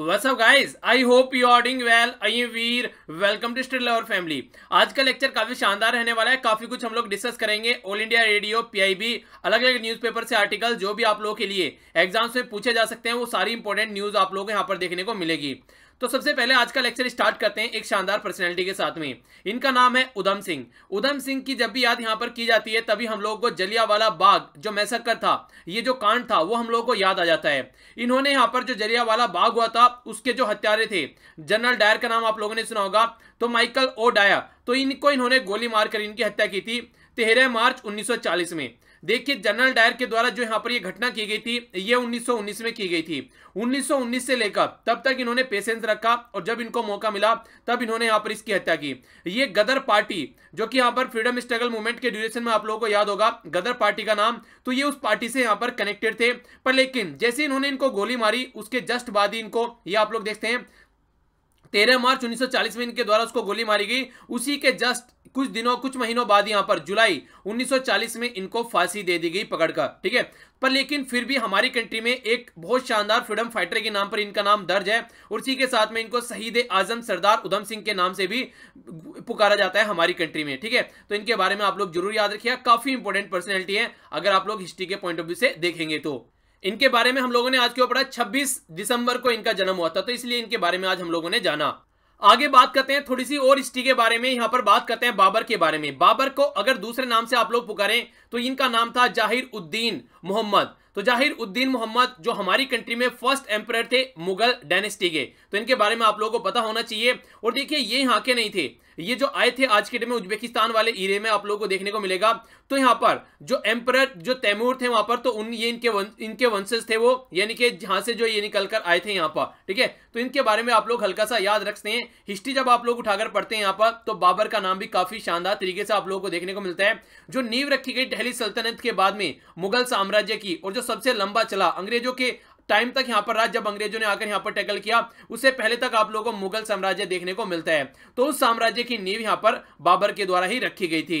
What's up guys? I hope you are doing well. I am Veer. Welcome to Still और family. आज का lecture काफी शानदार रहने वाला है काफी कुछ हम लोग डिस्कस करेंगे ऑल इंडिया रेडियो पीआईबी अलग अलग न्यूज़पेपर से आर्टिकल जो भी आप लोगों के लिए एग्जाम्स में पूछे जा सकते हैं वो सारी इंपॉर्टेंट न्यूज आप लोगों को यहाँ पर देखने को मिलेगी तो सबसे पहले आज का लेक्चर स्टार्ट करते हैं एक शानदार पर्सनैलिटी के साथ में इनका नाम है उधम सिंह उधम सिंह की जब भी याद यहाँ पर की जाती है तभी हम लोग को जलियावाला बाग जो मैसकर था ये जो कांड था वो हम लोग को याद आ जाता है इन्होंने यहाँ पर जो जलियावाला बाग हुआ था उसके जो हत्यारे थे जनरल डायर का नाम आप लोगों ने सुना होगा तो माइकल ओ डायर तो इनको इन्होंने गोली मारकर इनकी हत्या की थी तेरह मार्च उन्नीस में देखिए जनरल डायर के द्वारा जो यहाँ पर ये घटना की गई थी ये 1919 में की गई थी 1919 से लेकर तब तक इन्होंने पेशेंस रखा और जब इनको मौका मिला तब इन्होंने यहाँ पर इसकी हत्या की ये गदर पार्टी जो कि यहाँ पर फ्रीडम स्ट्रगल मूवमेंट के ड्यूरेशन में आप लोगों को याद होगा गदर पार्टी का नाम तो ये उस पार्टी से यहाँ पर कनेक्टेड थे पर लेकिन जैसे इन्होंने इनको गोली मारी उसके जस्ट बाद ही इनको ये आप लोग देखते हैं तेरह मार्च 1940 में इनके द्वारा उसको गोली मारी गई उसी के जस्ट कुछ दिनों कुछ महीनों बाद यहाँ पर जुलाई 1940 में इनको फांसी दे दी गई पकड़कर ठीक है पर लेकिन फिर भी हमारी कंट्री में एक बहुत शानदार फ्रीडम फाइटर के नाम पर इनका नाम दर्ज है और उसी के साथ में इनको शहीद आजम सरदार उधम सिंह के नाम से भी पुकारा जाता है हमारी कंट्री में ठीक है तो इनके बारे में आप लोग जरूर याद रखिएगा काफी इंपॉर्टेंट पर्सनैलिटी है अगर आप लोग हिस्ट्री के पॉइंट ऑफ व्यू से देखेंगे तो इनके बारे में हम लोगों ने आज क्यों पढ़ा 26 दिसंबर को इनका जन्म हुआ था तो इसलिए इनके बारे में आज हम लोगों ने जाना आगे बात करते हैं थोड़ी सी और हिस्ट्री के बारे में यहां पर बात करते हैं बाबर के बारे में बाबर को अगर दूसरे नाम से आप लोग पुकारें तो इनका नाम था जाहिर उद्दीन मोहम्मद तो जाहिर उद्दीन मोहम्मद जो हमारी कंट्री में फर्स्ट एम्पर थे मुगल डायनेस्टी के तो इनके बारे में आप लोगों को पता होना चाहिए और देखिए ये यहाँ के नहीं थे ये जो आए थे आज के डेट में उज्बेकिस्तान वाले ईरे में आप लोगों को देखने को मिलेगा तो यहाँ पर जो एम्पर जो तैमूर थे वहां पर तो उन ये इनके वन, इनके वंशज थे वो यानी कि जहां से जो ये निकल कर आए थे यहाँ पर ठीक है तो इनके बारे में आप लोग हल्का सा याद रखते हैं हिस्ट्री जब आप लोग उठाकर पढ़ते हैं यहाँ पर तो बाबर का नाम भी काफी शानदार तरीके से आप लोगों को देखने को मिलता है जो नींव रखी गई डेहली सल्तनत के बाद में मुगल साम्राज्य की और जो सबसे लंबा चला अंग्रेजों के टाइम तक यहाँ पर रहा जब अंग्रेजों ने आकर यहाँ पर टैकल किया उससे पहले तक आप लोगों को मुगल साम्राज्य देखने को मिलता है तो उस साम्राज्य की नींव यहाँ पर बाबर के द्वारा ही रखी गई थी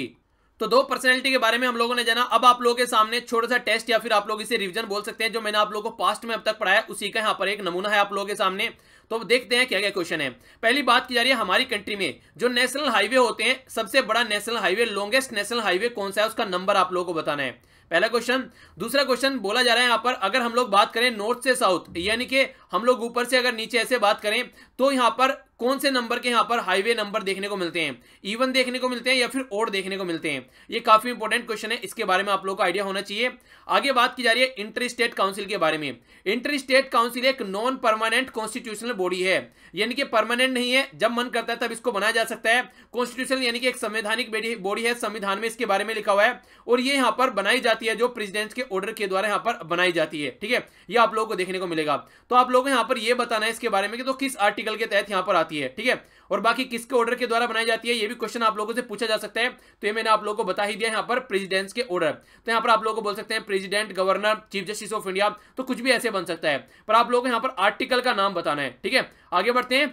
तो दो पर्सनैलिटी के बारे में हम लोगों ने जाना अब आप लोगों के सामने छोटा सा टेस्ट या फिर आप लोग इसे रिवीजन बोल सकते हैं जो मैंने आप लोगों को पास्ट में अब तक पढ़ाया उसी का यहाँ पर एक नमूना है आप लोगों के सामने तो देखते हैं क्या क्या क्वेश्चन है पहली बात की जा रही है हमारी कंट्री में जो नेशनल हाईवे होते हैं सबसे बड़ा national highway longest national highway कौन सा है उसका नंबर आप लोगों को बताना है पहला क्वेश्चन दूसरा क्वेश्चन बोला जा रहा है यहां पर अगर हम लोग बात करें नॉर्थ से साउथ यानी कि हम लोग ऊपर से अगर नीचे ऐसे बात करें तो यहां पर कौन से नंबर के यहाँ पर हाईवे नंबर देखने को मिलते हैं इवन e देखने को मिलते हैं या फिर ओड देखने को मिलते हैं ये काफी इंपॉर्टेंट क्वेश्चन है इसके बारे में आप लोग को आइडिया होना चाहिए आगे बात की जा रही है इंटर स्टेट काउंसिल के बारे में इंटर स्टेट काउंसिल एक नॉन परमानेंट कॉन्स्टिट्यूशनल बॉडी है यानी कि परमानेंट नहीं है जब मन करता है तब इसको बनाया जा सकता है कॉन्स्टिट्यूशन यानी कि एक संवैधानिक बॉडी है संविधान में इसके बारे में लिखा हुआ है और ये यहाँ पर बनाई जाती है जो प्रेसिडेंट के ऑर्डर के द्वारा यहाँ पर बनाई जाती है ठीक है ये आप लोगों को देखने को मिलेगा तो आप लोगों को यहाँ पर यह बताना है इसके बारे में कि तो किस आर्टिकल के तहत यहाँ पर आती जाती है ठीक है और बाकी किसके ऑर्डर के द्वारा बनाई जाती है ये भी क्वेश्चन आप लोगों से पूछा जा सकता है तो ये मैंने आप लोगों को बता ही दिया यहाँ पर प्रेसिडेंट्स के ऑर्डर तो यहाँ पर आप लोगों को बोल सकते हैं president governor chief justice of India तो कुछ भी ऐसे बन सकता है पर आप लोगों को यहाँ पर आर्टिकल का नाम बताना है ठीक है आगे बढ़ते हैं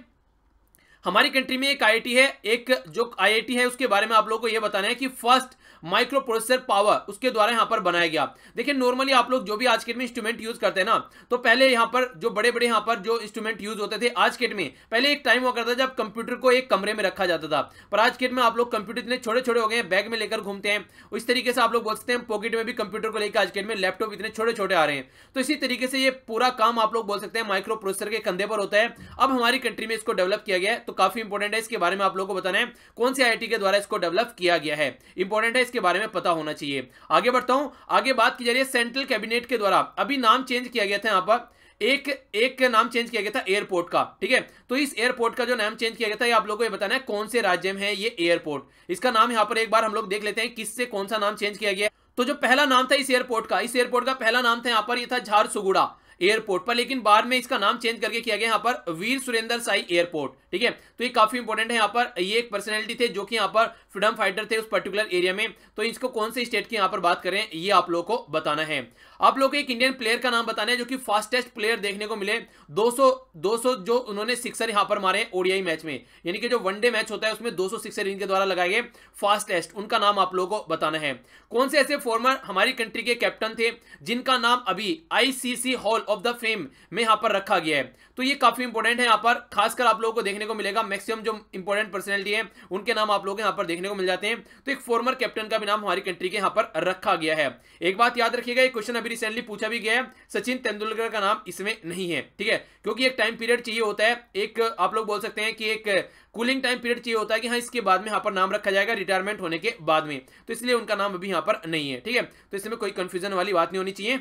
हमारी कंट्री में एक आई है एक जो आई है उसके बारे में आप लोगों को यह बताना है कि फर्स्ट माइक्रो प्रोसेसर पावर उसके द्वारा यहाँ पर बनाया गया देखिए नॉर्मली आप लोग जो भी आज के में इंस्ट्रूमेंट यूज करते हैं ना तो पहले यहाँ पर जो बड़े बड़े यहाँ पर जो इंस्ट्रूमेंट यूज होते थे आज केट में पहले एक टाइम हुआ करता था जब कंप्यूटर को एक कमरे में रखा जाता था पर आज केट में आप लोग कंप्यूटर इतने छोटे छोटे हो गए बैग में लेकर घूमते हैं इस तरीके से आप लोग बोल सकते हैं पॉकेट में भी कंप्यूटर को लेकर आज केट में लैपटॉप इतने छोटे छोटे आ रहे हैं तो इसी तरीके से ये पूरा काम आप लोग बोल सकते हैं माइक्रो प्रोसेसर के कंधे पर होता है अब हमारी कंट्री में इसको डेवलप किया गया है तो काफी इंपोर्टेंट है इसके बारे में आप लोगों को बताना है कौन से आई के द्वारा इसको डेवलप किया गया है इंपॉर्टेंट है इसके बारे में पता होना चाहिए आगे बढ़ता हूं आगे बात की जा रही है सेंट्रल कैबिनेट के द्वारा अभी नाम चेंज किया गया था यहाँ पर एक एक नाम चेंज किया गया था एयरपोर्ट का ठीक है तो इस एयरपोर्ट का जो नाम चेंज किया गया था ये आप लोगों को ये बताना है कौन से राज्य में है ये एयरपोर्ट इसका नाम यहाँ पर एक बार हम लोग देख लेते हैं किससे कौन सा नाम चेंज किया गया तो जो पहला नाम था इस एयरपोर्ट का इस एयरपोर्ट का पहला नाम था यहाँ पर ये था झारसुगुड़ा एयरपोर्ट पर लेकिन बाद में इसका नाम चेंज करके किया गया यहाँ पर वीर सुरेंद्र साई एयरपोर्ट ठीक है तो ये काफी इंपॉर्टेंट है यहाँ पर ये एक पर्सनैलिटी थे जो कि यहाँ पर फ्रीडम फाइटर थे उस पर्टिकुलर एरिया में तो इसको कौन से स्टेट की यहाँ पर बात करें ये आप लोग को बताना है आप लोग एक इंडियन प्लेयर का नाम बताना है जो कि फास्टेस्ट प्लेयर देखने को मिले 200 200 जो उन्होंने सिक्सर यहां पर मारे ओडीआई मैच में यानी कि जो वनडे मैच होता है उसमें 200 सिक्सर इनके द्वारा लगाए गए फास्टेस्ट उनका नाम आप लोगों को बताना है कौन से ऐसे फॉर्मर हमारी कंट्री के कैप्टन थे जिनका नाम अभी ICC hall of the fame में यहां पर रखा गया है तो ये काफी इंपॉर्टेंट है यहाँ पर खासकर आप लोगों को देखने को मिलेगा मैक्सिमम जो इंपॉर्टेंट पर्सनैलिटी है उनके नाम आप लोग यहाँ पर देखने को मिल जाते हैं तो एक फॉर्मर कैप्टन का भी नाम हमारी कंट्री के यहाँ पर रखा गया है एक बात याद रखिएगा ये क्वेश्चन अभी रिसेंटली पूछा भी गया है सचिन तेंदुलकर का नाम इसमें नहीं है ठीक है क्योंकि एक टाइम पीरियड चाहिए होता है एक आप लोग बोल सकते हैं कि एक कूलिंग टाइम पीरियड चाहिए होता है कि हाँ इसके बाद में यहाँ पर नाम रखा जाएगा रिटायरमेंट होने के बाद में तो इसलिए उनका नाम अभी यहाँ पर नहीं है ठीक है तो इसमें कोई कंफ्यूजन वाली बात नहीं होनी चाहिए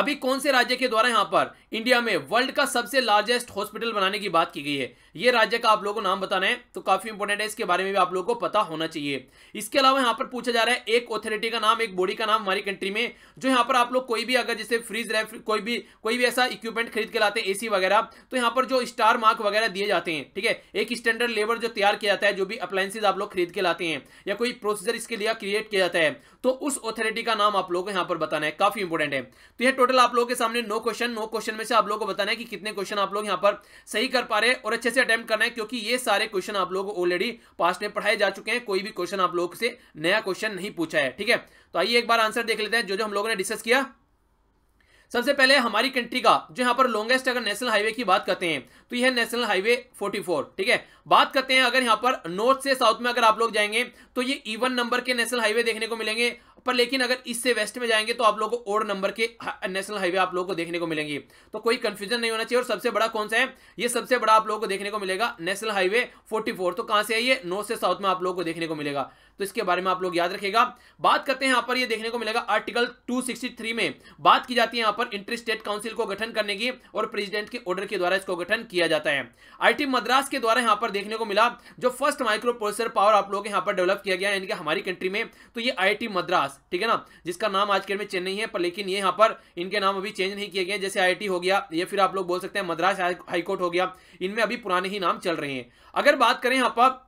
अभी कौन से राज्य के द्वारा यहाँ पर इंडिया में वर्ल्ड का सबसे लार्जेस्ट हॉस्पिटल बनाने की बात की गई है ये राज्य का आप लोगों को नाम बताना है तो काफी इंपोर्टेंट है इसके बारे में भी आप लोगों को पता होना चाहिए इसके अलावा यहाँ पर पूछा जा रहा है एक ऑथोरिटी का नाम एक बॉडी का नाम हमारी कंट्री में जो यहाँ पर आप लोग कोई भी अगर जैसे फ्रीज कोई भी कोई भी ऐसा इक्विपमेंट खरीद के लाते हैं एसी वगैरह तो यहाँ पर जो स्टार मार्क वगैरह दिए जाते हैं ठीक है एक स्टैंडर्ड लेबर जो तैयार किया जाता है जो भी अप्लायसेज आप लोग खरीद के लाते हैं या कोई प्रोसीजर इसके लिए क्रिएट किया जाता है तो उस ऑथोरिटी का नाम आप लोगों को यहाँ पर बताना है काफी इंपोर्टेंट है तो यह टोटल आप लोगों के सामने नो क्वेश्चन नो क्वेश्चन में से आप लोगों को बताना है कि कितने क्वेश्चन आप लोग यहाँ पर सही कर पा रहे हैं और अच्छे से अटेम्प्ट करना है क्योंकि ये सारे क्वेश्चन आप लोग ऑलरेडी पास्ट में पढ़ाए जा चुके हैं कोई भी क्वेश्चन आप लोग से नया क्वेश्चन नहीं पूछा है ठीक है तो आइए एक बार आंसर देख लेते हैं जो जो हम लोगों ने डिस्कस किया सबसे पहले हमारी कंट्री का जो यहाँ पर लॉन्गेस्ट अगर नेशनल हाईवे की बात करते हैं तो यह नेशनल हाईवे 44 ठीक है बात करते हैं अगर यहाँ पर नॉर्थ से साउथ में अगर आप लोग जाएंगे तो ये इवन नंबर के नेशनल हाईवे देखने को मिलेंगे पर लेकिन अगर ईस्ट से वेस्ट में जाएंगे तो आप लोगों को ओड नंबर के नेशनल हाईवे आप लोगों को देखने को मिलेंगे तो कोई कंफ्यूजन नहीं होना चाहिए और सबसे बड़ा कौन सा है ये सबसे बड़ा आप लोगों को देखने को मिलेगा नेशनल हाईवे 44 तो कहां से है ये नॉर्थ से साउथ में आप लोगों को देखने को मिलेगा तो इसके बारे में आप लोग याद रखेगा बात करते हैं यहाँ पर ये देखने को मिलेगा आर्टिकल 263 में बात की जाती है यहाँ पर इंटर स्टेट काउंसिल को गठन करने की और प्रेसिडेंट के ऑर्डर के द्वारा इसको गठन किया जाता है आई मद्रास के द्वारा यहाँ पर देखने को मिला जो फर्स्ट माइक्रो प्रोसेसर पावर आप लोग यहाँ पर डेवलप किया गया यानी कि हमारी कंट्री में तो ये आई मद्रास ठीक है ना जिसका नाम आज के में चेन्नई है पर लेकिन ये यहाँ पर इनके नाम अभी चेंज नहीं किए गए जैसे आई हो गया ये फिर आप लोग बोल सकते हैं मद्रास हाईकोर्ट हो गया इनमें अभी पुराने ही नाम चल रहे हैं अगर बात करें यहाँ पर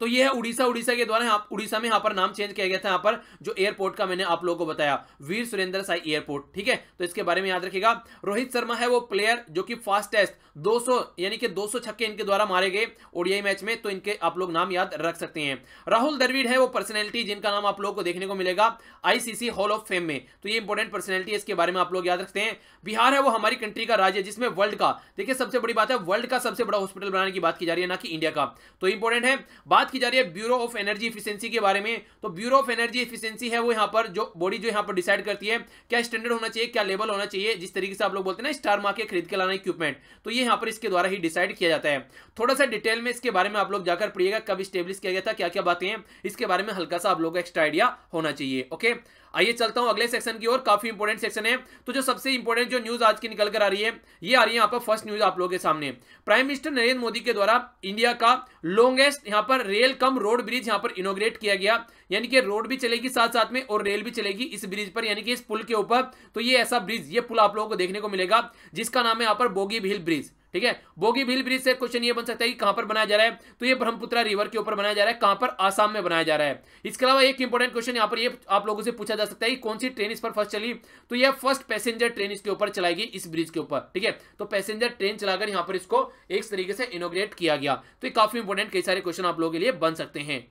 तो ये है उड़ीसा उड़ीसा के द्वारा उड़ीसा में यहाँ पर नाम चेंज किया गया था यहाँ पर जो एयरपोर्ट का मैंने आप लोगों को बताया वीर सुरेंद्र साई एयरपोर्ट ठीक है तो इसके बारे में याद रखेगा रोहित शर्मा है वो प्लेयर जो कि फास्टेस्ट 200 यानी कि 200 छक्के इनके द्वारा मारे गए ओडीआई मैच में तो इनके आप लोग नाम याद रख सकते हैं राहुल द्रविड़ है वो पर्सनैलिटी जिनका नाम आप लोग को देखने को मिलेगा आईसीसी हॉल ऑफ फेम में तो ये इंपॉर्टेंट पर्सनैलिटी इसके बारे में आप लोग याद रखते हैं बिहार है वो हमारी कंट्री का राज्य जिसमें वर्ल्ड का देखिए सबसे बड़ी बात है वर्ल्ड का सबसे बड़ा हॉस्पिटल बनाने की बात की जा रही है ना कि इंडिया का तो इंपॉर्टेंट है बात की जा रही है ब्यूरो ऑफ एनर्जी इफिशियंसी के बारे में तो ब्यूरो ऑफ एनर्जी इफिशियंसी है वो यहाँ पर जो बॉडी जो यहाँ पर डिसाइड करती है क्या स्टैंडर्ड होना चाहिए क्या लेवल होना चाहिए जिस तरीके से आप लोग बोलते हैं ना स्टार मार्के खरीद के लाना इक्विपमेंट तो ये यहाँ पर इसके द्वारा ही डिसाइड किया जाता है थोड़ा सा डिटेल में इसके बारे में आप लोग जाकर पड़िएगा कब स्टेब्लिश किया गया था क्या क्या बातें हैं इसके बारे में हल्का सा आप लोग को एक्स्ट्रा आइडिया होना चाहिए ओके आइए चलता हूं अगले सेक्शन की ओर काफी इंपोर्टेंट सेक्शन है तो जो सबसे इंपोर्टेंट जो न्यूज आज की निकल कर आ रही है ये आ रही है यहाँ पर फर्स्ट न्यूज आप लोगों के सामने प्राइम मिनिस्टर नरेंद्र मोदी के द्वारा इंडिया का लॉन्गेस्ट यहाँ पर रेल कम रोड ब्रिज यहाँ पर इनोग्रेट किया गया यानी कि रोड भी चलेगी साथ साथ में और रेल भी चलेगी इस ब्रिज पर यानी कि इस पुल के ऊपर तो ये ऐसा ब्रिज ये पुल आप लोगों को देखने को मिलेगा जिसका नाम है यहाँ पर बोगी भील ब्रिज ठीक है बोगी भील ब्रिज से क्वेश्चन ये बन सकता है कि कहां पर बनाया जा रहा है तो ये ब्रह्मपुत्रा रिवर के ऊपर बनाया जा रहा है कहां पर आसाम में बनाया जा रहा है इसके अलावा एक इंपॉर्टेंट क्वेश्चन यहां पर ये आप लोगों से पूछा जा सकता है कि कौन सी ट्रेन इस पर फर्स्ट चली तो यह फर्स्ट पैसेंजर ट्रेन इसके ऊपर चलाएगी इस ब्रिज के ऊपर ठीक है तो पैसेंजर ट्रेन चलाकर यहां पर इसको एक तरीके से इनोग्रेट किया गया तो ये काफी इंपॉर्टेंट कई सारे क्वेश्चन आप लोगों के लिए बन सकते हैं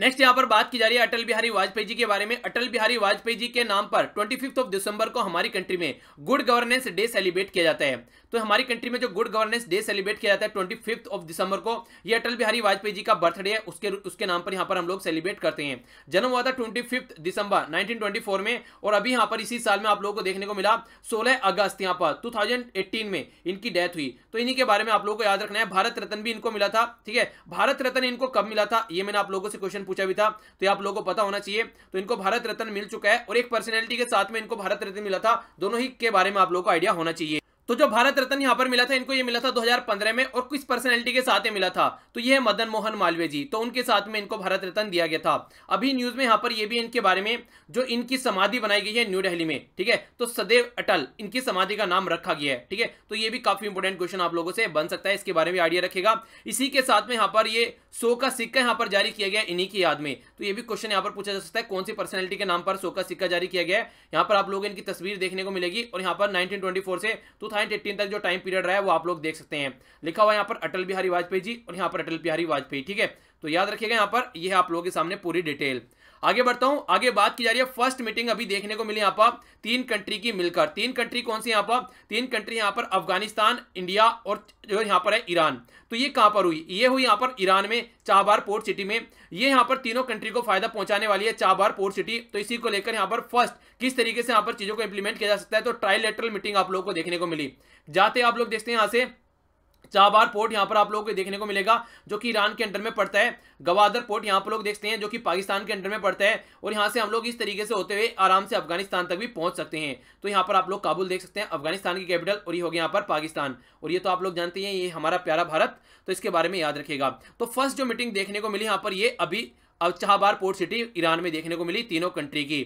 नेक्स्ट यहाँ पर बात की जा रही है अटल बिहारी वाजपेयी जी के बारे में अटल बिहारी वाजपेयी जी के नाम पर ट्वेंटी ऑफ दिसंबर को हमारी कंट्री में गुड गवर्नेंस डे सेलिब्रेट किया जाता है तो हमारी कंट्री में जो गुड गवर्नेंस डे सेलिब्रेट किया जाता है ट्वेंटी फिफ्थ ऑफ दिसंबर को ये अटल बिहारी वाजपेयी जी का बर्थडे है उसके उसके नाम पर यहाँ पर हम लोग सेलिब्रेट करते हैं जन्म हुआ था ट्वेंटी फिफ्थ दिसंबर नाइनटीन में और अभी यहाँ पर इसी साल में आप लोगों को देखने को मिला सोलह अगस्त यहाँ पर टू में इनकी डेथ हुई तो इन्हीं के बारे में आप लोगों को याद रखना है भारत रत्न भी इनको मिला था ठीक है भारत रत्न इनको कब मिला था ये मैंने आप लोगों से क्वेश्चन पूछा भी था तो आप लोगों को पता होना चाहिए तो इनको भारत रत्न मिल चुका है और एक पर्सनैलिटी के साथ में इनको भारत रत्न मिला था दोनों ही के बारे में आप लोगों को आइडिया होना चाहिए तो जो भारत रत्न यहाँ पर मिला था इनको ये मिला था 2015 में और किस पर्सनैलिटी के साथ ये मिला था तो ये है मदन मोहन मालवीय जी तो उनके साथ में इनको भारत रत्न दिया गया था अभी न्यूज में यहाँ पर ये भी इनके बारे में जो इनकी समाधि बनाई गई है न्यू दिल्ली में ठीक है तो सदैव अटल इनकी समाधि का नाम रखा गया है ठीक है तो ये भी काफी इंपोर्टेंट क्वेश्चन आप लोगों से बन सकता है इसके बारे में आइडिया रखेगा इसी के साथ में यहाँ पर ये सो का सिक्का यहाँ पर जारी किया गया इन्हीं की याद में तो ये भी क्वेश्चन यहाँ पर पूछा जा सकता है कौन सी पर्सनैलिटी के नाम पर सो का सिक्का जारी किया गया है यहाँ पर आप लोग इनकी तस्वीर देखने को मिलेगी और यहाँ पर नाइनटीन से टू थाउजेंड तक जो टाइम पीरियड रहा है वो आप लोग देख सकते हैं लिखा हुआ यहाँ पर अटल बिहारी वाजपेयी जी और यहाँ पर अटल बिहारी वाजपेयी ठीक है तो याद रखिएगा यहाँ पर यह आप लोगों के सामने पूरी डिटेल आगे बढ़ता हूं आगे बात की जा रही है फर्स्ट मीटिंग अभी देखने को मिली यहां पर तीन कंट्री की मिलकर तीन कंट्री कौन सी यहां पर तीन कंट्री यहां पर अफगानिस्तान इंडिया और जो यहां पर है ईरान तो ये कहां पर हुई ये हुई यहां पर ईरान में चाबार पोर्ट सिटी में ये यहां पर तीनों कंट्री को फायदा पहुंचाने वाली है चाबार पोर्ट सिटी तो इसी को लेकर यहां पर फर्स्ट किस तरीके से यहां पर चीजों को इंप्लीमेंट किया जा सकता है तो ट्राइलेटरल मीटिंग आप लोग को देखने को मिली जाते आप लोग देखते हैं यहाँ से चाबार पोर्ट यहाँ पर आप लोगों को देखने को मिलेगा जो कि ईरान के अंडर में पड़ता है गवादर पोर्ट यहाँ पर लोग देखते हैं जो कि पाकिस्तान के अंडर में पड़ता है और यहाँ से हम लोग इस तरीके से होते हुए आराम से अफगानिस्तान तक भी पहुँच सकते हैं तो यहाँ पर आप लोग काबुल देख सकते हैं अफगानिस्तान की कैपिटल और ये हो गया यहाँ पर पाकिस्तान और ये तो आप लोग जानते हैं ये हमारा प्यारा भारत तो इसके बारे में याद रखेगा तो फर्स्ट जो मीटिंग देखने को मिली यहाँ पर ये अभी अब चाहबार पोर्ट सिटी ईरान में देखने को मिली तीनों कंट्री की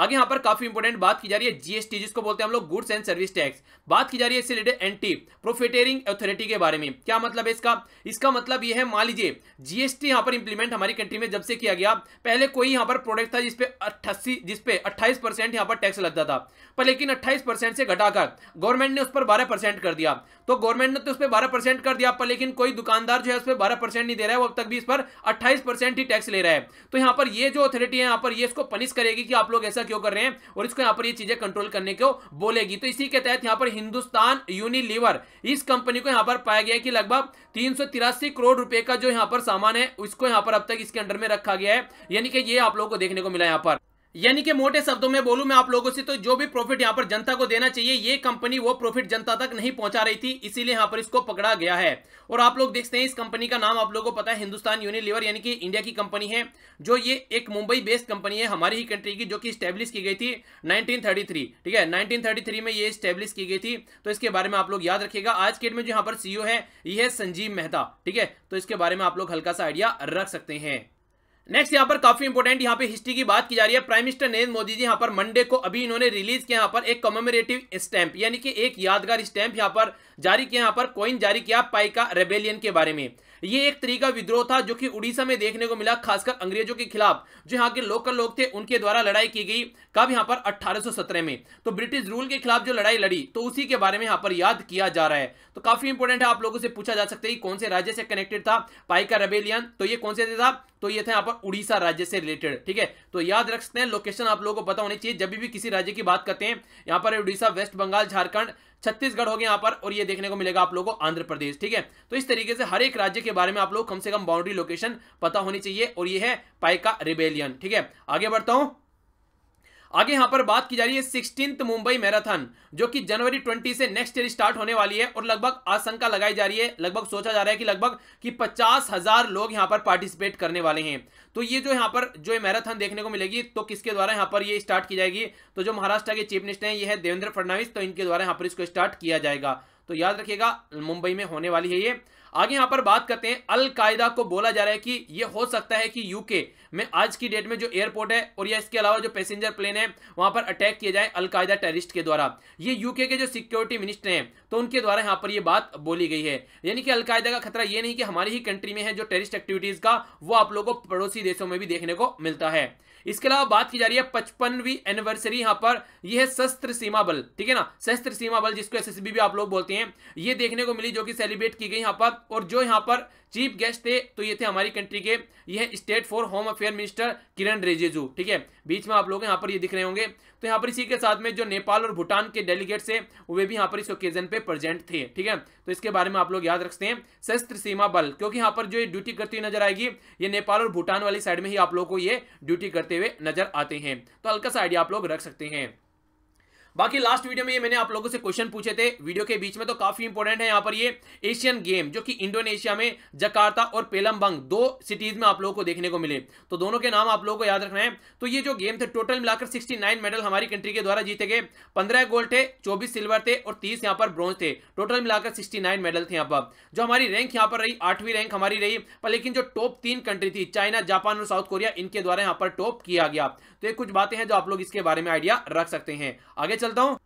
आगे यहाँ पर काफी इंपोर्टेंट बात की जा रही है जीएसटी जिसको बोलते हैं हम लोग गुड्स एंड सर्विस टैक्स बात की जा रही है इससे रिलेटेड एंटी प्रोफिटेरिंग अथॉरिटी के बारे में क्या मतलब है इसका इसका मतलब यह है मान लीजिए जीएसटी यहाँ पर इंप्लीमेंट हमारी कंट्री में जब से किया गया पहले कोई यहाँ पर प्रोडक्ट था जिसपे अट्ठासी जिसपे अट्ठाईस परसेंट यहाँ पर टैक्स लगता था पर लेकिन अट्ठाईस से घटाकर गवर्नमेंट ने उस पर बारह कर दिया तो गवर्नमेंट ने तो उस पर बारह परसेंट कर दिया पर लेकिन कोई दुकानदार जो है उस पर बारह परसेंट नहीं दे रहा है वो अब तक भी इस पर अट्ठाईस परसेंट ही टैक्स ले रहा है तो यहाँ पर ये जो अथॉरिटी है यहाँ पर ये इसको पनिश करेगी कि आप लोग ऐसा क्यों कर रहे हैं और इसको यहाँ पर ये चीजें कंट्रोल करने को बोलेगी तो इसी के तहत यहाँ पर हिंदुस्तान यूनिलीवर इस कंपनी को यहाँ पर पाया गया कि लगभग तीन करोड़ रुपए का जो यहाँ पर सामान है उसको यहाँ पर अब तक इसके अंडर में रखा गया है यानी कि ये आप लोगों को देखने को मिला यहाँ पर यानी कि मोटे शब्दों में बोलूं मैं आप लोगों से तो जो भी प्रॉफिट यहां पर जनता को देना चाहिए ये कंपनी वो प्रॉफिट जनता तक नहीं पहुंचा रही थी इसीलिए यहां पर इसको पकड़ा गया है और आप लोग देखते हैं इस कंपनी का नाम आप लोगों को पता है हिंदुस्तान यूनिलीवर यानी कि इंडिया की कंपनी है जो ये एक मुंबई बेस्ड कंपनी है हमारी ही कंट्री की जो कि स्टैब्लिश की गई थी नाइनटीन ठीक है नाइनटीन में ये स्टैब्लिश की गई थी तो इसके बारे में आप लोग याद रखेगा आज के डेट में जो यहाँ पर सीईओ है ये है संजीव मेहता ठीक है तो इसके बारे में आप लोग हल्का सा आइडिया रख सकते हैं नेक्स्ट यहाँ पर काफी इंपोर्टेंट यहाँ पे हिस्ट्री की बात की जा रही है प्राइम मिनिस्टर नरेंद्र मोदी जी यहाँ पर मंडे को अभी इन्होंने रिलीज किया यहाँ पर एक कमेमोरेटिव स्टैंप यानी कि एक यादगार स्टैंप यहाँ पर जारी किया यहाँ पर कॉइन जारी किया पाइका रेबेलियन के बारे में ये एक तरीका विद्रोह था जो कि उड़ीसा में देखने को मिला खासकर अंग्रेजों के खिलाफ जो यहाँ के लोकल लोग थे उनके द्वारा लड़ाई की गई कब यहाँ पर 1817 में तो ब्रिटिश रूल के खिलाफ जो लड़ाई लड़ी तो उसी के बारे में यहाँ पर याद किया जा रहा है तो काफी इंपोर्टेंट है आप लोगों से पूछा जा सकता है कौन से राज्य से कनेक्टेड था पाइका रेबेलियन तो ये कौन से था तो ये था यहाँ पर उड़ीसा राज्य से रिलेटेड ठीक है तो याद रख सकते हैं लोकेशन आप लोगों को पता होनी चाहिए जब भी किसी राज्य की बात करते हैं यहाँ पर उड़ीसा वेस्ट बंगाल झारखंड छत्तीसगढ़ हो गया यहाँ पर और ये देखने को मिलेगा आप लोगों को आंध्र प्रदेश ठीक है तो इस तरीके से हर एक राज्य के बारे में आप लोग कम से कम बाउंड्री लोकेशन पता होनी चाहिए और ये है पाइका रिबेलियन ठीक है आगे बढ़ता हूं आगे यहां पर बात की जा रही है सिक्सटीन मुंबई मैराथन जो कि जनवरी ट्वेंटी से नेक्स्ट ईयर स्टार्ट होने वाली है और लगभग आशंका लगाई जा रही है लगभग सोचा जा रहा है कि लगभग कि पचास हजार लोग यहां पर पार्टिसिपेट करने वाले हैं तो ये जो यहां पर जो मैराथन देखने को मिलेगी तो किसके द्वारा यहां पर ये स्टार्ट की जाएगी तो जो महाराष्ट्र के चीफ मिनिस्टर है ये है देवेंद्र फडणवीस तो इनके द्वारा यहां पर इसको स्टार्ट किया जाएगा तो याद रखिएगा मुंबई में होने वाली है ये आगे यहाँ पर बात करते हैं अलकायदा को बोला जा रहा है कि ये हो सकता है कि यूके में आज की डेट में जो एयरपोर्ट है और या इसके अलावा जो पैसेंजर प्लेन है वहाँ पर अटैक किया जाए अलकायदा टेररिस्ट के द्वारा ये यूके के जो सिक्योरिटी मिनिस्टर हैं तो उनके द्वारा यहाँ पर ये बात बोली गई है यानी कि अलकायदा का खतरा ये नहीं कि हमारी ही कंट्री में है जो टेरिस्ट एक्टिविटीज़ का वो आप लोगों को पड़ोसी देशों में भी देखने को मिलता है इसके अलावा बात की जा रही है पचपनवीं एनिवर्सरी यहां पर यह है शस्त्र सीमा बल ठीक है ना शस्त्र सीमा बल जिसको एस भी आप लोग बोलते हैं यह देखने को मिली जो कि सेलिब्रेट की गई यहां पर और जो यहां पर चीफ गेस्ट थे तो ये थे हमारी कंट्री के ये state for home affair minister Kiran Rijiju ठीक है बीच में आप लोग यहाँ पर ये दिख रहे होंगे तो यहाँ पर इसी के साथ में जो नेपाल और भूटान के डेलीगेट्स हैं वे भी यहाँ पर इस ओकेजन पे प्रेजेंट थे ठीक है तो इसके बारे में आप लोग याद रखते हैं सशस्त्र सीमा बल क्योंकि यहाँ पर जो ये ड्यूटी करती हुई नजर आएगी ये नेपाल और भूटान वाली साइड में ही आप लोग को ये ड्यूटी करते हुए नजर आते हैं तो हल्का सा आइडिया आप लोग रख सकते हैं बाकी लास्ट वीडियो में ये मैंने आप लोगों से क्वेश्चन पूछे थे वीडियो के बीच में तो काफी इंपॉर्टेंट है यहाँ पर ये एशियन गेम जो कि इंडोनेशिया में जकार्ता और पेलमबंग दो सिटीज में आप लोगों को देखने को मिले तो दोनों के नाम आप लोगों को याद रखना है तो ये जो गेम थे टोटल मिलाकर सिक्सटी मेडल हमारी कंट्री के द्वारा जीते गए पंद्रह गोल्ड थे चौबीस सिल्वर थे और तीस यहाँ पर ब्रॉन्ज थे टोटल मिलाकर सिक्सटी मेडल थे यहाँ पर जो हमारी रैंक यहाँ पर रही आठवीं रैंक हमारी रही पर लेकिन जो टॉप तीन कंट्री थी चाइना जापान और साउथ कोरिया इनके द्वारा यहाँ पर टॉप किया गया तो ये कुछ बातें हैं जो आप लोग इसके बारे में आइडिया रख सकते हैं आगे चल चलता हूं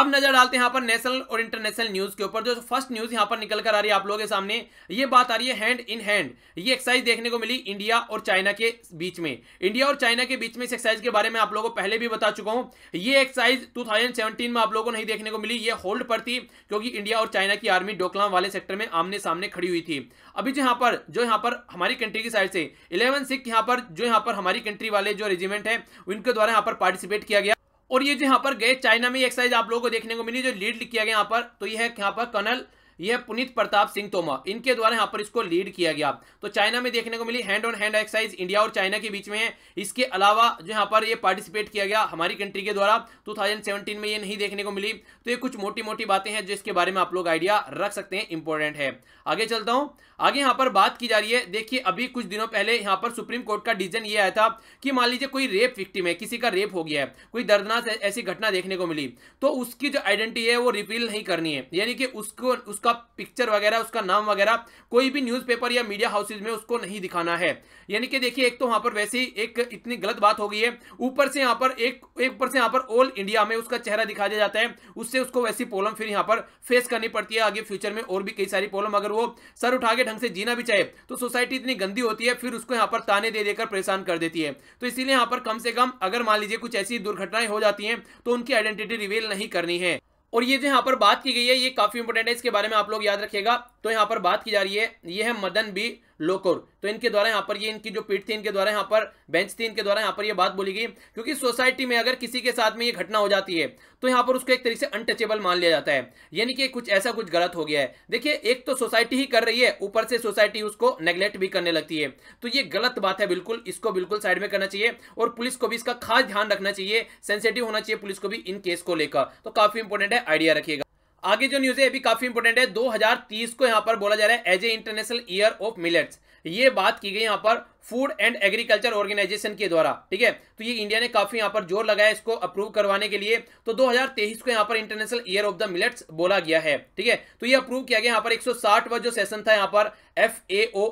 अब नजर डालते हैं यहां पर नेशनल और इंटरनेशनल न्यूज के ऊपर जो फर्स्ट न्यूज यहां पर निकल कर आ रही है आप लोगों के सामने ये बात आ रही है हैंड इन हैंड ये एक्सरसाइज देखने को मिली इंडिया और चाइना के बीच में इंडिया और चाइना के बीच में इस एक्सरसाइज के बारे में आप लोगों को पहले भी बता चुका हूं ये एक्सरसाइज टू में आप लोगों को नहीं देखने को मिली ये होल्ड पर थी क्योंकि इंडिया और चाइना की आर्मी डोकलाम वाले सेक्टर में आमने सामने खड़ी हुई थी अभी जो यहाँ पर जो यहाँ पर हमारी कंट्री की साइड से इलेवन सिख यहाँ पर जो यहाँ पर हमारी कंट्री वाले जो रेजिमेंट है उनके द्वारा यहाँ पर पार्टिसिपेट किया गया और ये जो यहाँ पर गए चाइना में एक्सरसाइज आप लोगों को देखने को मिली जो लीड किया गया यहाँ पर तो ये है यहाँ पर कर्नल ये पुनीत प्रताप सिंह तोमर इनके द्वारा यहाँ पर इसको लीड किया गया तो चाइना में देखने को मिली hand on hand exercise India और चाइना के बीच में है इसके अलावा जो यहाँ पर ये पार्टिसिपेट किया गया हमारी कंट्री के द्वारा 2017 में ये नहीं देखने को मिली तो ये कुछ मोटी मोटी बातें हैं जिसके बारे में आप लोग आइडिया रख सकते हैं इंपॉर्टेंट है आगे चलता हूँ आगे यहाँ पर बात की जा रही है देखिए अभी कुछ दिनों पहले यहाँ पर सुप्रीम कोर्ट का डिसीजन ये आया था कि मान लीजिए कोई रेप विक्टिम है किसी का रेप हो गया है कोई दर्दनाक ऐसी घटना देखने को मिली तो उसकी जो आइडेंटिटी है वो रिपील नहीं करनी है यानी कि उसको उसका पिक्चर वगैरह उसका नाम वगैरह कोई भी न्यूज़पेपर या मीडिया हाउसेज में उसको नहीं दिखाना है यानी कि देखिए एक तो वहाँ पर वैसे ही एक इतनी गलत बात हो गई है ऊपर से यहाँ पर एक ऊपर से यहाँ पर ऑल इंडिया में उसका चेहरा दिखा दिया जाता है उससे उसको वैसी प्रॉब्लम फिर यहाँ पर फेस करनी पड़ती है आगे फ्यूचर में और भी कई सारी प्रॉब्लम अगर वो सर उठा के ढंग से जीना भी चाहे तो सोसाइटी इतनी गंदी होती है फिर उसको यहाँ पर ताने दे देकर परेशान कर देती है तो इसीलिए यहाँ पर कम से कम अगर मान लीजिए कुछ ऐसी दुर्घटनाएं हो जाती हैं तो उनकी आइडेंटिटी रिवील नहीं करनी है और ये जो यहाँ पर बात की गई है ये काफ़ी इंपोर्टेंट है इसके बारे में आप लोग याद रखेगा तो यहाँ पर बात की जा रही है ये है मदन बी लोकोर तो इनके द्वारा यहाँ पर ये इनकी जो पीठ थी इनके द्वारा यहाँ पर बेंच थी इनके द्वारा यहाँ पर ये बात बोली गई क्योंकि सोसाइटी में अगर किसी के साथ में ये घटना हो जाती है तो यहाँ पर उसको एक तरीके से अनटचेबल मान लिया जाता है यानी कि कुछ ऐसा कुछ गलत हो गया है देखिए एक तो सोसाइटी ही कर रही है ऊपर से सोसाइटी उसको नेग्लेक्ट भी करने लगती है तो ये गलत बात है बिल्कुल इसको बिल्कुल साइड में करना चाहिए और पुलिस को भी इसका खास ध्यान रखना चाहिए सेंसिटिव होना चाहिए पुलिस को भी इन केस को लेकर तो काफी इंपोर्टेंट है आइडिया रखिएगा आगे जो न्यूज है अभी भी काफी इंपोर्टेंट है 2030 को यहां पर बोला जा रहा है as a international year of millets ये बात की गई यहाँ पर फूड एंड एग्रीकल्चर ऑर्गेनाइजेशन के द्वारा ठीक है तो ये इंडिया ने काफी यहाँ पर जोर लगाया इसको अप्रूव करवाने के लिए तो 2023 को यहाँ पर international year of the millets बोला गया है ठीक है तो ये अप्रूव किया गया यहाँ पर 160वां जो सेशन था यहाँ पर एफ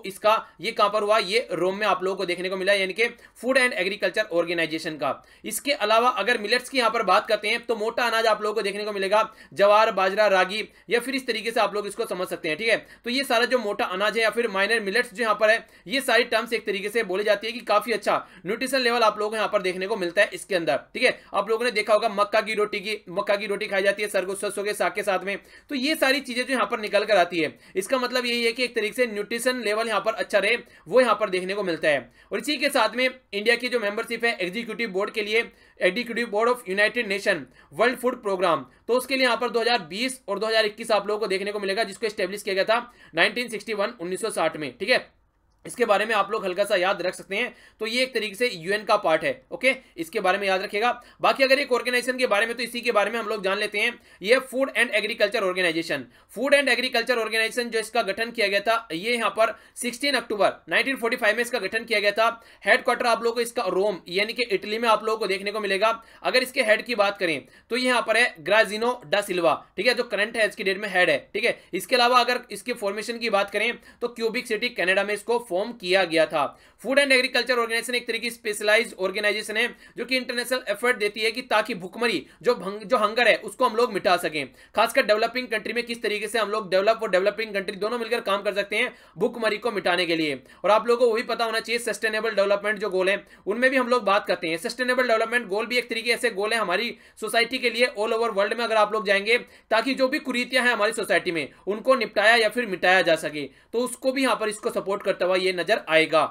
इसका ये कहाँ पर हुआ ये रोम में आप लोगों को देखने को मिला यानी कि फूड एंड एग्रीकल्चर ऑर्गेनाइजेशन का इसके अलावा अगर मिलेट्स की यहाँ पर बात करते हैं तो मोटा अनाज आप लोगों को देखने को मिलेगा जवार बाजरा रागी या फिर इस तरीके से आप लोग इसको समझ सकते हैं ठीक है तो ये सारा जो मोटा अनाज है या फिर माइनर मिलेट्स जो यहाँ पर पर है ये सारी टर्म्स एक तरीके से बोली जाती है कि काफी अच्छा न्यूट्रिशन लेवल आप लोगों को यहाँ पर देखने को मिलता है इसके अंदर ठीक है आप लोगों ने देखा होगा मक्का की रोटी की मक्का की रोटी खाई जाती है सरगो सरसों के साग के साथ में तो ये सारी चीजें जो यहाँ पर निकल कर आती है इसका मतलब यही है कि एक तरीके से न्यूट्रिशन लेवल यहाँ पर अच्छा रहे वो यहाँ पर देखने को मिलता है और इसी के साथ में इंडिया की जो मेंबरशिप है एग्जीक्यूटिव बोर्ड के लिए executive board of United Nation World Food Programme तो उसके लिए यहाँ पर 2020 और 2021 आप लोगों को देखने को मिलेगा जिसको स्टेब्लिश किया गया था 1961 1960 में ठीक है इसके बारे में आप लोग हल्का सा याद रख सकते हैं तो ये एक तरीके से यूएन का पार्ट है ओके इसके बारे में याद रखेगा बाकी अगर एक ऑर्गेनाइजेशन के बारे में तो इसी के बारे में हम लोग जान लेते हैं ये food and agriculture organisation food and agriculture organisation जो इसका गठन किया गया था ये यहाँ पर सिक्सटीन अक्टूबर नाइनटीन में इसका गठन किया गया था हेडक्वार्टर आप लोग को इसका रोम यानी कि इटली में आप लोगों को देखने को मिलेगा अगर इसके हेड की बात करें तो ये यहाँ पर है ग्राजिनो डा सिल्वा ठीक है जो करंट है इसकी डेट में हेड है ठीक है इसके अलावा अगर इसके फॉर्मेशन की बात करें तो क्यूबिक सिटी कैनेडा में इसको फॉर्म किया गया था फूड एंड एग्रीकल्चर ऑर्गेनाइजेशन एक तरीके की स्पेशलाइज ऑर्गेनाइजेशन है जो कि इंटरनेशनल एफर्ट देती है कि ताकि भुखमरी जो भंग, जो हंगर है उसको हम लोग मिटा सकें खासकर डेवलपिंग कंट्री में किस तरीके से हम लोग डेवलप और डेवलपिंग कंट्री दोनों मिलकर काम कर सकते हैं भुखमरी को मिटाने के लिए और आप लोगों को वही पता होना चाहिए सस्टेनेबल डेवलपमेंट जो गोल है उनमें भी हम लोग बात करते हैं सस्टेनेबल डेवलपमेंट गोल भी एक तरीके ऐसे गोल है हमारी सोसाइटी के लिए ऑल ओवर वर्ल्ड में अगर आप लोग जाएंगे ताकि जो भी कुरीतियां हैं हमारी सोसाइटी में उनको निपटाया या फिर मिटाया जा सके तो उसको भी यहाँ पर इसको सपोर्ट करता हुआ ये नजर आएगा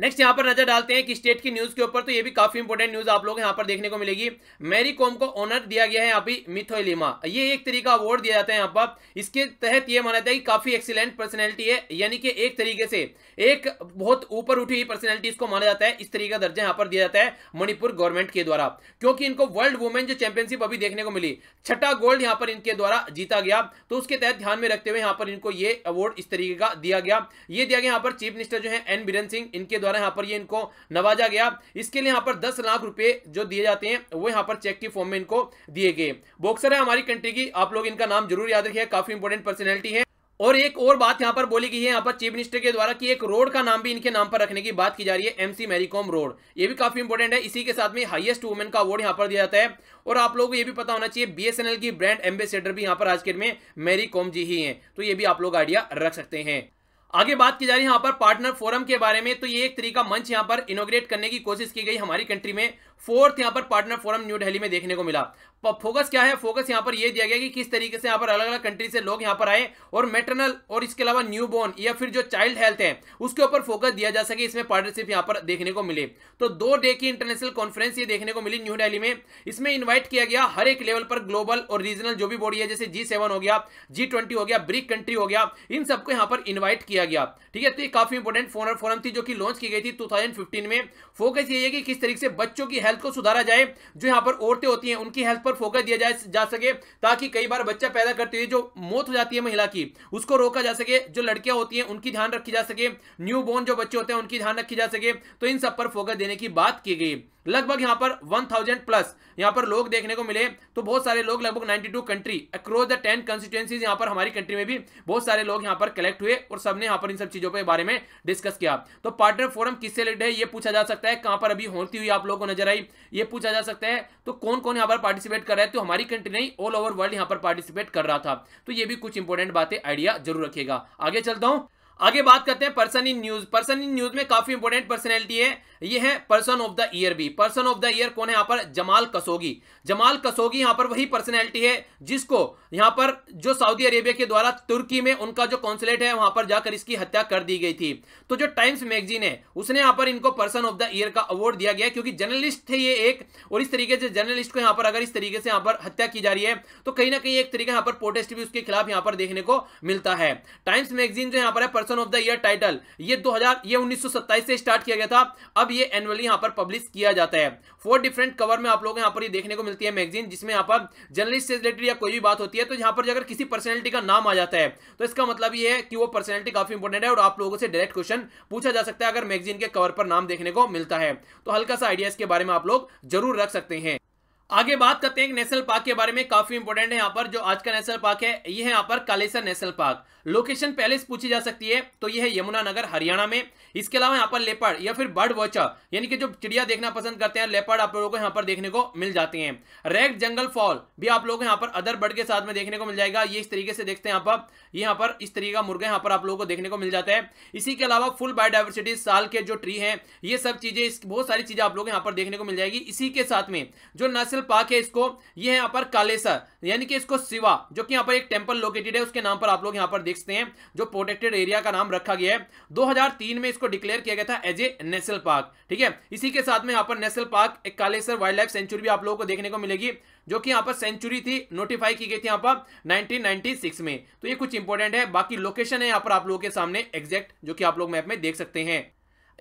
नेक्स्ट यहाँ पर नजर डालते हैं कि स्टेट की न्यूज के ऊपर तो ये भी काफी इंपोर्टेंट न्यूज आप लोग यहाँ पर देखने को मिलेगी मैरी कॉम को ऑनर दिया गया है यहाँ मिथोलिमा ये एक तरीका अवार्ड दिया जाता है यहाँ पर इसके तहत ये माना जाता है कि काफी एक्सीलेंट पर्सनैलिटी है यानी कि एक तरीके से एक बहुत ऊपर उठी हुई पर्सनैलिटी इसको माना जाता है इस तरीके का दर्जा यहाँ पर दिया जाता है मणिपुर गवर्नमेंट के द्वारा क्योंकि इनको वर्ल्ड वुमेन जो चैंपियनशिप अभी देखने को मिली छठा गोल्ड यहाँ पर इनके द्वारा जीता गया तो उसके तहत ध्यान में रखते हुए यहाँ पर इनको ये अवार्ड इस तरीके का दिया गया ये दिया गया यहाँ पर चीफ मिनिस्टर जो है एन बीरन सिंह इनके द्वारा यहाँ पर ये इनको नवाजा गया इसके लिए यहाँ पर दस लाख रुपए जो दिए जाते हैं वो यहाँ पर चेक के फॉर्म में इनको दिए गए बॉक्सर है हमारी कंट्री की आप लोग इनका नाम जरूर याद रखिए काफी इंपॉर्टेंट पर्सनैलिटी है और एक और बात यहाँ पर बोली गई है यहाँ पर चीफ मिनिस्टर के द्वारा कि एक रोड का नाम भी इनके नाम पर रखने की बात की जा रही है एमसी मैरीकॉम रोड ये भी काफी इंपॉर्टेंट है इसी के साथ में हाईएस्ट वुमेन का अवार्ड यहाँ पर दिया जाता है और आप लोगों को ये भी पता होना चाहिए बीएसएनएल की ब्रांड एम्बेसडर भी यहाँ पर आज के में मैरी जी ही है तो ये भी आप लोग आइडिया रख सकते हैं आगे बात की जा रही है यहाँ पर पार्टनर फोरम के बारे में तो ये एक तरीका मंच यहाँ पर इनोग्रेट करने की कोशिश की गई हमारी कंट्री में फोर्थ यहाँ पर पार्टनर फोरम न्यू दिल्ली में देखने को मिला फोकस क्या है फोकस यहाँ पर यह दिया गया कि किस तरीके से यहाँ पर अलग अलग कंट्री से लोग यहाँ पर आए और मेटरनल और इसके अलावा न्यूबॉर्न या फिर जो चाइल्ड हेल्थ है उसके ऊपर फोकस दिया जा सके इसमें पार्टनरशिप यहाँ पर देखने को मिले तो दो डे की इंटरनेशनल कॉन्फ्रेंस ये देखने को मिली न्यू दिल्ली में इसमें इन्वाइट किया गया हर एक लेवल पर ग्लोबल और रीजनल जो भी बॉडी है जैसे जी हो गया जी हो गया ब्रिक कंट्री हो गया इन सबको यहाँ पर इन्वाइट किया गया ठीक है तो ये काफी इंपोर्टेंट फोनर फोरम थी जो कि लॉन्च की गई थी टू में फोकस ये है कि किस तरीके से बच्चों की हेल्थ को सुधारा जाए जो यहाँ पर औरतें होती हैं उनकी हेल्थ पर फोकस दिया जाए जा सके ताकि कई बार बच्चा पैदा करते हुए जो मौत हो जाती है महिला की उसको रोका जा सके जो लड़कियां होती हैं उनकी ध्यान रखी जा सके न्यू बॉर्न जो बच्चे होते हैं उनकी ध्यान रखी जा सके तो इन सब पर फोकस देने की बात की गई लगभग यहाँ पर 1000 प्लस यहाँ पर लोग देखने को मिले तो बहुत सारे लोग लगभग 92 country across the ten constituencies यहाँ पर हमारी कंट्री में भी बहुत सारे लोग यहाँ पर कलेक्ट हुए और सबने यहाँ पर इन सब चीज़ों के बारे में डिस्कस किया तो पार्टनर फोरम किससे रिलेटेड है ये पूछा जा सकता है कहाँ पर अभी होती हुई आप लोगों को नजर आई ये पूछा जा सकता है तो कौन कौन यहाँ पर पार्टिसिपेट कर रहा है तो हमारी कंट्री नहीं ऑल ओवर वर्ल्ड यहाँ पर पार्टिसिपेट कर रहा था तो ये भी कुछ इंपॉर्टेंट बातें आइडिया जरूर रखिएगा आगे चलता हूँ आगे बात करते हैं person in news person in news में काफी इंपोर्टेंट पर्सनैलिटी है ये है पर्सन ऑफ द ईयर भी पर्सन ऑफ द ईयर कौन है यहाँ पर जमाल कसोगी जमाल कसोगी यहाँ पर वही पर्सनैलिटी है जिसको यहाँ पर जो सऊदी अरेबिया के द्वारा तुर्की में उनका जो कॉन्सुलेट है वहां पर जाकर इसकी हत्या कर दी गई थी तो जो टाइम्स मैगजीन है उसने यहाँ पर इनको पर्सन ऑफ द ईयर का अवार्ड दिया गया क्योंकि जर्नलिस्ट थे ये एक और इस तरीके से जर्नलिस्ट को यहाँ पर अगर इस तरीके से यहाँ पर हत्या की जा रही है तो कहीं ना कहीं एक तरीके यहाँ पर प्रोटेस्ट भी उसके खिलाफ यहाँ पर देखने को मिलता है टाइम्स मैगजीन जो यहाँ पर है person of the year title ये 2000 ये 1927 से स्टार्ट किया गया था अब ये एनुअली यहाँ पर पब्लिश किया जाता है फोर डिफरेंट कवर में आप लोग यहाँ पर ये देखने को मिलती है मैगजीन जिसमें यहाँ पर जर्नलिस्ट से रिलेटेड या कोई भी बात होती है तो यहाँ पर अगर किसी पर्सनैलिटी का नाम आ जाता है तो इसका मतलब ये है कि वो पर्सनैलिटी काफी इंपॉर्टेंट है और आप लोगों से डायरेक्ट क्वेश्चन पूछा जा सकता है अगर मैगजीन के कवर पर नाम देखने को मिलता है तो हल्का सा आइडिया इसके बारे में आप लोग जरूर रख सकते हैं आगे बात करते हैं नेशनल पार्क के बारे में काफी इंपोर्टेंट है यहाँ पर जो आज का नेशनल पार्क है ये है यहाँ पर कालेसर नेशनल पार्क लोकेशन पहले से पूछी जा सकती है तो यह है यमुना नगर हरियाणा में इसके अलावा यहाँ पर लेपड़ या फिर बर्ड वॉचर यानी कि जो चिड़िया देखना पसंद करते हैं लेपड़ आप लोगों को यहाँ पर देखने को मिल जाते हैं रेड जंगल फॉल भी आप लोगों को यहाँ पर अदर बर्ड के साथ में देखने को मिल जाएगा ये इस तरीके से देखते हैं यहाँ पर यहाँ पर इस तरीके का मुर्गा यहाँ पर आप लोगों को देखने को मिल जाता है इसी के अलावा फुल बायोडाइवर्सिटी साल के जो ट्री है ये सब चीजें बहुत सारी चीजें आप लोग यहाँ पर देखने को मिल जाएगी इसी के साथ में जो नसल पार्क है इसको ये यहाँ पर कालेसर यानी कि इसको सिवा जो कि यहाँ पर एक टेम्पल लोकेटेड है उसके नाम पर आप लोग यहाँ पर देख सकते हैं जो प्रोटेक्टेड एरिया का नाम रखा गया है 2003 में इसको डिक्लेयर किया गया था एज ए नेशनल पार्क ठीक है इसी के साथ में यहाँ पर नेशनल पार्क एक कालेसर वाइल्ड लाइफ सेंचुरी भी आप लोगों को देखने को मिलेगी जो कि यहाँ पर सेंचुरी थी नोटिफाई की गई थी यहाँ पर 1996 में तो ये कुछ इंपॉर्टेंट है बाकी लोकेशन है यहाँ पर आप लोगों के सामने एग्जैक्ट जो कि आप लोग मैप में देख सकते हैं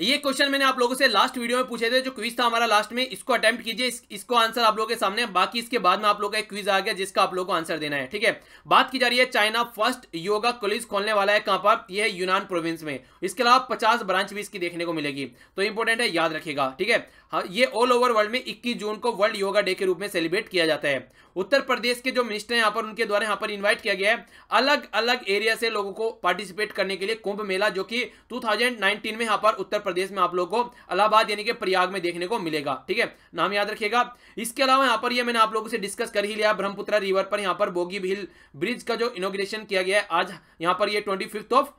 ये क्वेश्चन मैंने आप लोगों से लास्ट वीडियो में पूछे थे जो क्विज था हमारा लास्ट में इसको अटेम्प्ट कीजिए इस, इसको आंसर आप लोगों के सामने बाकी इसके बाद में आप लोगों का एक क्विज आ गया जिसका आप लोगों को आंसर देना है ठीक है बात की जा रही है चाइना फर्स्ट योगा कॉलेज खोलने वाला है कहां पर यह यूनान प्रोविंस में इसके अलावा पचास ब्रांच भी इसकी देखने को मिलेगी तो इंपॉर्टेंट है याद रखेगा ठीक है हाँ, ये ऑल ओवर वर्ल्ड में 21 जून को वर्ल्ड योगा डे के रूप में सेलिब्रेट किया जाता है उत्तर प्रदेश के जो मिनिस्टर हैं यहाँ पर उनके द्वारा यहाँ पर इनवाइट किया गया है अलग अलग एरिया से लोगों को पार्टिसिपेट करने के लिए कुंभ मेला जो कि 2019 में यहाँ पर उत्तर प्रदेश में आप लोगों को अलाहाबाद यानी कि प्रयाग में देखने को मिलेगा ठीक है नाम याद रखिएगा इसके अलावा यहाँ पर ये मैंने आप लोगों से डिस्कस कर ही लिया ब्रह्मपुत्र रिवर पर यहाँ पर बोगी हिल ब्रिज का जो इनोग्रेशन किया गया है आज यहाँ पर ये ट्वेंटी ऑफ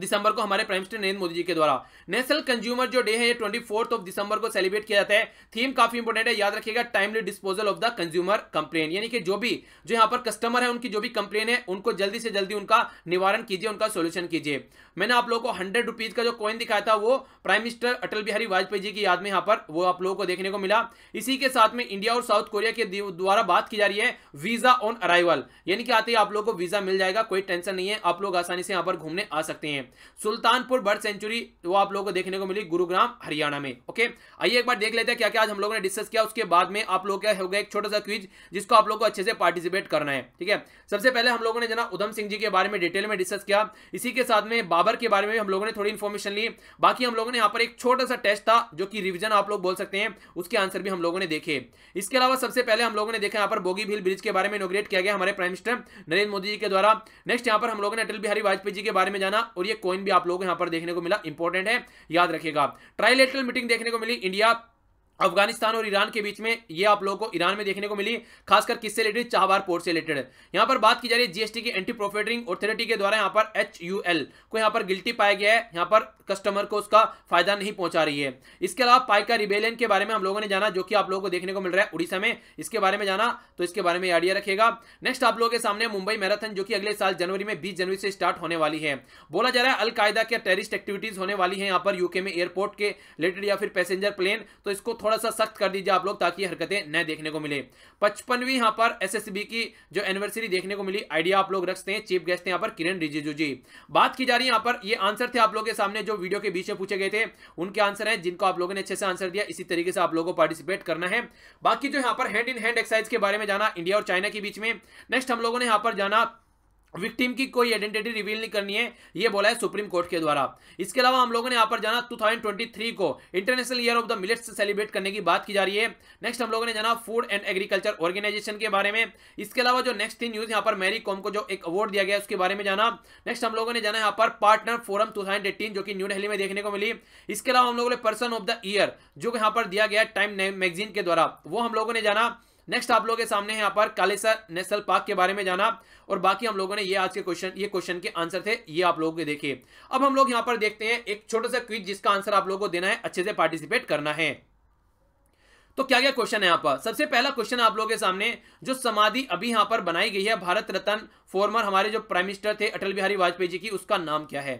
दिसंबर को हमारे प्राइम मिनिस्टर नरेंद्र मोदी जी के द्वारा नेशनल कंज्यूमर जो डे है ये ट्वेंटी फोर्थ ऑफ दिसंबर को सेलिब्रेट किया जाता है थीम काफी इंपोर्टेंट है याद रखिएगा timely disposal of the consumer complain यानी कि जो भी जो यहां पर कस्टमर है उनकी जो भी कंप्लेन है उनको जल्दी से जल्दी उनका निवारण कीजिए उनका सोल्यूशन कीजिए मैंने आप लोगों को हंड्रेड रुपीज का जो कॉइन दिखाया था वो प्राइम मिनिस्टर अटल बिहारी वाजपेयी जी की याद में यहाँ पर वो आप लोगों को देखने को मिला इसी के साथ में इंडिया और साउथ कोरिया के द्वारा बात की जा रही है वीजा ऑन अराइवल यानी कि आते ही आप लोगों को वीजा मिल जाएगा कोई टेंशन नहीं है आप लोग आसानी से यहाँ पर घूमने आ सकते हैं सुल्तानपुर बर्ड सेंचुरी वो आप लोगों को देखने को मिली गुरुग्राम हरियाणा में ओके आइए एक बार देख लेते हैं क्या क्या आज हम लोगों ने डिस्कस किया उसके बाद में आप लोग क्या हो गया एक छोटा सा क्विज जिसको आप लोग को अच्छे से पार्टिसिपेट करना है ठीक है सबसे पहले हम लोगों ने जना उधम सिंह जी के बारे में डिटेल में डिस्कस किया इसी के साथ में बाबर के बारे में हम लोगों ने थोड़ी इन्फॉर्मेशन ली बाकी हम लोगों ने यहाँ पर एक छोटा सा टेस्ट था जो कि रिविजन आप लोग बोल सकते हैं उसके आंसर भी हम लोगों ने देखे इसके अलावा सबसे पहले हम लोगों ने देखा यहाँ पर बोगी भील ब्रिज के बारे में इनोग्रेट किया गया हमारे प्राइम मिनिस्टर नरेंद्र मोदी जी के द्वारा नेक्स्ट यहाँ पर हम लोगों ने अटल बिहारी वाजपेयी जी के बारे में जाना और ये कॉइन भी आप लोगों को यहाँ पर देखने को मिला इंपॉर्टेंट है याद रखेगा ट्राइलेटरल मीटिंग देखने को मिली इंडिया अफगानिस्तान और ईरान के बीच में ये आप लोगों को ईरान में देखने को मिली खासकर किससे रिलेटेड चाहबार पोर्ट से रिलेटेड यहाँ पर बात की जा रही है जीएसटी की एंटी प्रोफेटरिंग अथॉरिटी के द्वारा यहाँ पर एच को यहाँ पर गिल्टी पाया गया है यहाँ पर कस्टमर को उसका फायदा नहीं पहुंचा रही है इसके अलावा पाइका रिबेलियन के बारे में हम लोगों ने जाना जो कि आप लोगों को देखने को मिल रहा है उड़ीसा में इसके बारे में जाना तो इसके बारे में आइडिया रखेगा नेक्स्ट आप लोगों के सामने मुंबई मैराथन जो कि अगले साल जनवरी में बीस जनवरी से स्टार्ट होने वाली है बोला जा रहा है अलकायदा के टेरिस्ट एक्टिविटीज होने वाली है यहाँ पर यूके में एयरपोर्ट के रिलेटेड या फिर पैसेंजर प्लेन तो इसको थोड़ा सा सख्त कर दीजिए आप लोग ताकि हरकतें न देखने को मिले पचपनवी यहाँ पर एसएसबी की जो एनिवर्सरी देखने को मिली आइडिया आप लोग रखते हैं चीफ गेस्ट यहाँ पर किरण रिजिजू जी बात की जा रही है यहाँ पर ये आंसर थे आप लोगों के सामने जो वीडियो के बीच में पूछे गए थे उनके आंसर है जिनको आप लोगों ने अच्छे से आंसर दिया इसी तरीके से आप लोगों को पार्टिसिपेट करना है बाकी जो यहाँ पर हैंड इन हैंड एक्सरसाइज के बारे में जाना इंडिया और चाइना के बीच में नेक्स्ट हम लोगों ने यहाँ पर जाना विक्टिम की कोई आइडेंटिटी रिवील नहीं करनी है ये बोला है सुप्रीम कोर्ट के द्वारा इसके अलावा हम लोगों ने यहाँ पर जाना 2023 को international year of the millets celebrate करने की बात की जा रही है नेक्स्ट हम लोगों ने जाना फूड एंड एग्रीकल्चर ऑर्गेनाइजेशन के बारे में इसके अलावा जो नेक्स्ट थी न्यूज़ यहाँ पर मैरी कॉम को जो एक अवार्ड दिया गया उसके बारे में जाना नेक्स्ट हम लोगों ने जाना यहाँ पर पार्टनर फोरम टू जो कि न्यू डेली में देखने को मिली इसके अलावा हम लोगों ने पर्सन ऑफ द ईयर जो यहाँ पर दिया गया टाइम मैगजीन के द्वारा वो हम लोगों ने जाना नेक्स्ट आप लोगों के सामने यहाँ पर कालेसर नेशनल पार्क के बारे में जाना और बाकी हम लोगों ने ये आज के क्वेश्चन ये क्वेश्चन के आंसर थे ये आप लोगों के देखिए अब हम लोग यहाँ पर देखते हैं एक छोटा सा क्विज जिसका आंसर आप लोगों को देना है अच्छे से पार्टिसिपेट करना है तो क्या क्या क्वेश्चन है यहाँ पर सबसे पहला क्वेश्चन आप लोगों के सामने जो समाधि अभी यहाँ पर बनाई गई है भारत रत्न फॉर्मर हमारे जो प्राइम मिनिस्टर थे अटल बिहारी वाजपेयी जी की उसका नाम क्या है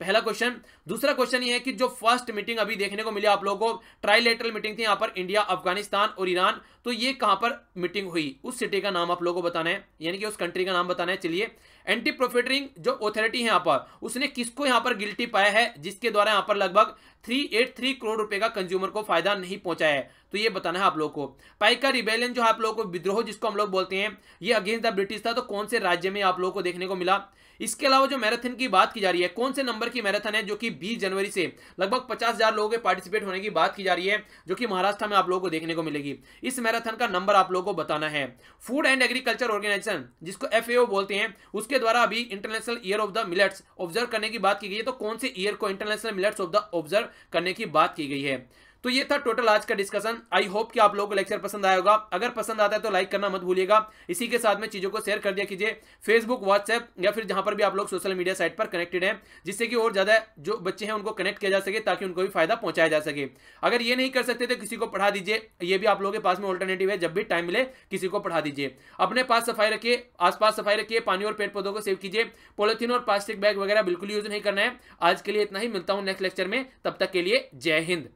पहला क्वेश्चन दूसरा क्वेश्चन ये है कि जो फर्स्ट मीटिंग अभी देखने को मिली आप लोगों को ट्राइलेटरल मीटिंग थी यहाँ पर इंडिया अफगानिस्तान और ईरान तो ये कहां पर मीटिंग हुई उस सिटी का नाम आप लोगों को बताना है यानी कि उस कंट्री का नाम बताना है चलिए एंटी प्रोफिटरिंग जो अथॉरिटी है यहाँ पर उसने किसको यहाँ पर गिल्टी पाया है जिसके द्वारा यहाँ पर लगभग 383 करोड़ रुपए का कंज्यूमर को फायदा नहीं पहुंचा है तो ये बताना है आप लोगों को पाइका रिबेलियन जो आप लोगों को विद्रोह जिसको हम लोग बोलते हैं ये अगेंस्ट द ब्रिटिश था तो कौन से राज्य में आप लोगों को देखने को मिला इसके अलावा जो मैराथन की बात की जा रही है कौन से नंबर की मैराथन है जो कि 20 जनवरी से लगभग 50,000 लोगों के पार्टिसिपेट होने की बात की जा रही है जो कि महाराष्ट्र में आप लोगों को देखने को मिलेगी इस मैराथन का नंबर आप लोगों को बताना है फूड एंड एग्रीकल्चर ऑर्गेनाइजेशन जिसको एफ बोलते हैं उसके के द्वारा अभी international year of the millets observe करने की बात की गई है तो कौन से ईयर को international millets of the observe करने की बात की गई है तो ये था टोटल आज का डिस्कशन आई होप कि आप लोगों को लेक्चर पसंद आया होगा अगर पसंद आता है तो लाइक करना मत भूलिएगा इसी के साथ में चीज़ों को शेयर कर दिया कीजिए फेसबुक व्हाट्सएप या फिर जहां पर भी आप लोग सोशल मीडिया साइट पर कनेक्टेड हैं जिससे कि और ज़्यादा जो बच्चे हैं उनको कनेक्ट किया जा सके ताकि उनको भी फायदा पहुंचाया जा सके अगर ये नहीं कर सकते तो किसी को पढ़ा दीजिए ये भी आप लोगों के पास में ऑल्टरनेटिव है जब भी टाइम मिले किसी को पढ़ा दीजिए अपने पास सफाई रखिए आसपास सफाई रखिए पानी और पेड़ पौधों को सेव कीजिए पॉलिथीन और प्लास्टिक बैग वगैरह बिल्कुल यूज नहीं करना है आज के लिए इतना ही मिलता हूँ नेक्स्ट लेक्चर में तब तक के लिए जय हिंद